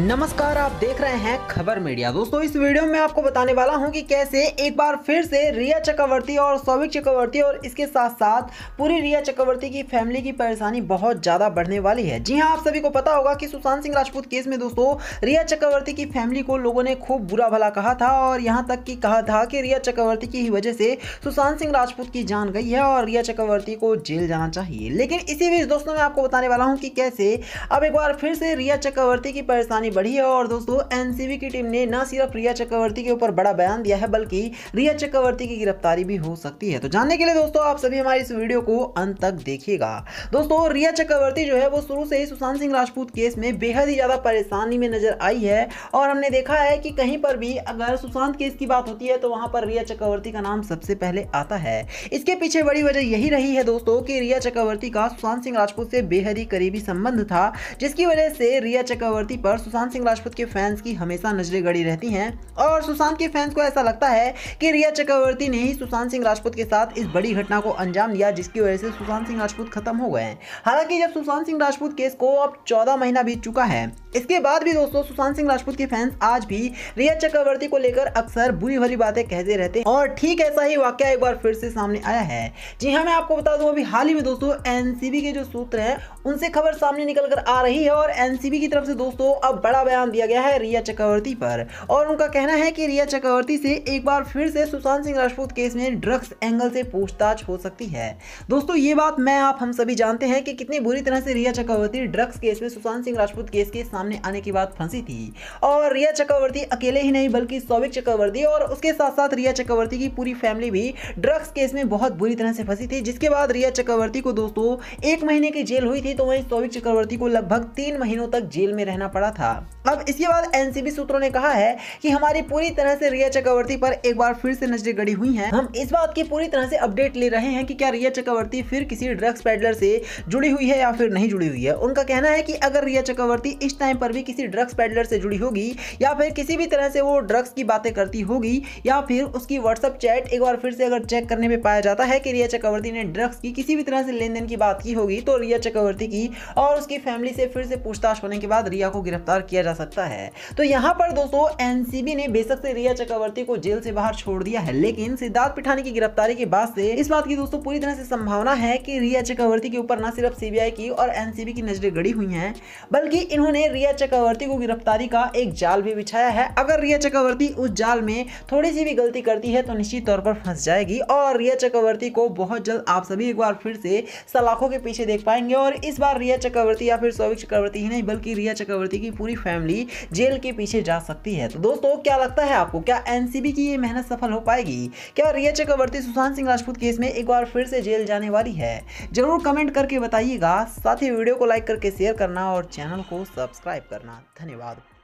नमस्कार आप देख रहे हैं खबर मीडिया दोस्तों इस वीडियो में आपको बताने वाला हूं कि कैसे एक बार फिर से रिया चक्रवर्ती और सौविक चक्रवर्ती और इसके साथ साथ पूरी रिया चक्रवर्ती की फैमिली की परेशानी बहुत ज़्यादा बढ़ने वाली है जी हां आप सभी को पता होगा कि सुशांत सिंह राजपूत केस में दोस्तों रिया चक्रवर्ती की फैमिली को लोगों ने खूब बुरा भला कहा था और यहाँ तक कि कहा था कि रिया चक्रवर्ती की वजह से सुशांत सिंह राजपूत की जान गई है और रिया चक्रवर्ती को जेल जाना चाहिए लेकिन इसी बीच दोस्तों मैं आपको बताने वाला हूँ कि कैसे अब एक बार फिर से रिया चक्रवर्ती की परेशानी कहानी बढ़ी है और दोस्तों एनसीबी की टीम ने न सिर्फ रिया चक्रवर्ती के ऊपर बड़ा बयान दिया है बल्कि रिया चक्रवर्ती की गिरफ्तारी भी हो सकती है तो जानने के लिए दोस्तों आप सभी हमारी इस वीडियो को अंत तक देखिएगा दोस्तों रिया चक्रवर्ती जो है वो शुरू से ही सुशांत सिंह राजपूत केस में बेहद ही ज़्यादा परेशानी में नजर आई है और हमने देखा है कि कहीं पर भी अगर सुशांत केस की बात होती है तो वहां पर रिया चक्रवर्ती का नाम सबसे पहले आता है इसके पीछे बड़ी वजह यही रही है दोस्तों कि रिया चक्रवर्ती का सुशांत सिंह राजपूत से बेहद ही करीबी संबंध था जिसकी वजह से रिया चक्रवर्ती पर सुशांत सुशांत सिंह राजपूत के फैंस की हमेशा नजरें गड़ी रहती हैं और सुशांत के फैंस को ऐसा लगता है कि रिया चक्रवर्ती ने ही सुशांत सिंह राजपूत के साथ इस बड़ी घटना को अंजाम दिया जिसकी वजह से सुशांत सिंह राजपूत खत्म हो गए हालांकि जब सुशांत सिंह राजपूत केस को अब चौदह महीना बीत चुका है इसके बाद भी दोस्तों सुशांत सिंह राजपूत के फैंस आज भी रिया चक्रवर्ती को लेकर अक्सर बुरी भरी बातें कहते रहते हैं और ठीक ऐसा ही वाक्य एक बार फिर से सामने आया है जी हाँ मैं आपको बता दूं अभी हाल ही में दोस्तों एनसीबी के जो सूत्र हैं उनसे खबर सामने निकल कर आ रही है और एनसीबी की तरफ से दोस्तों अब बड़ा बयान दिया गया है रिया चक्रवर्ती पर और उनका कहना है कि रिया चक्रवर्ती से एक बार फिर से सुशांत सिंह राजपूत केस में ड्रग्स एंगल से पूछताछ हो सकती है दोस्तों ये बात मैं आप हम सभी जानते हैं कि कितनी बुरी तरह से रिया चक्रवर्ती ड्रग्स केस में सुशांत सिंह राजपूत केस के सामने आने की बात फंसी थी और रिया चक्रवर्ती अकेले ही नहीं बल्कि सौविक चक्रवर्ती और उसके साथ साथ रिया चक्रवर्ती की पूरी फैमिली भी ड्रग्स केस में बहुत बुरी तरह से फंसी थी जिसके बाद रिया चक्रवर्ती को दोस्तों एक महीने की जेल हुई थी तो वहीं सौविक चक्रवर्ती को लगभग तीन महीनों तक जेल में रहना पड़ा था था हाँ। अब इसके बाद एनसीबी सूत्रों ने कहा है कि हमारी पूरी तरह से रिया चक्रवर्ती पर एक बार फिर से नजरें गड़ी हुई हैं हम इस बात की पूरी तरह से अपडेट ले रहे हैं कि क्या रिया चक्रवर्ती फिर किसी ड्रग्स पेडलर से जुड़ी हुई है या फिर नहीं जुड़ी हुई है उनका कहना है कि अगर रिया चक्रवर्ती इस टाइम पर भी किसी ड्रग्स पेडलर से जुड़ी होगी या फिर किसी भी तरह से वो ड्रग्स की बातें करती होगी या फिर उसकी व्हाट्सअप चैट एक बार फिर से अगर चेक करने में पाया जाता है कि रिया चक्रवर्ती ने ड्रग्स की किसी भी तरह से लेन की बात की होगी तो रिया चक्रवर्ती की और उसकी फैमिली से फिर से पूछताछ होने के बाद रिया को गिरफ्तार गिरफ्तार किया जा सकता है तो यहाँ पर दोस्तों एनसीबी ने बेशक से रिया चक्रवर्ती को जेल से बाहर छोड़ दिया है लेकिन सिद्धार्थ पिठानी की गिरफ्तारी के बाद से इस बात की दोस्तों पूरी तरह से संभावना है कि रिया चक्रवर्ती के ऊपर न सिर्फ सीबीआई की और एनसीबी की नजरें गड़ी हुई हैं बल्कि इन्होंने रिया चक्रवर्ती को गिरफ्तारी का एक जाल भी बिछाया है अगर रिया चक्रवर्ती उस जाल में थोड़ी सी भी गलती करती है तो निश्चित तौर पर फंस जाएगी और रिया चक्रवर्ती को बहुत जल्द आप सभी एक बार फिर से सलाखों के पीछे देख पाएंगे और इस बार रिया चक्रवर्ती या फिर सौविक चक्रवर्ती ही नहीं बल्कि रिया चक्रवर्ती की पूरी पूरी फैमिली जेल के पीछे जा सकती है तो दोस्तों क्या लगता है आपको क्या एनसीबी की ये मेहनत सफल हो पाएगी क्या रिया चक्रवर्ती सुशांत सिंह राजपूत केस में एक बार फिर से जेल जाने वाली है जरूर कमेंट करके बताइएगा साथ ही वीडियो को लाइक करके शेयर करना और चैनल को सब्सक्राइब करना धन्यवाद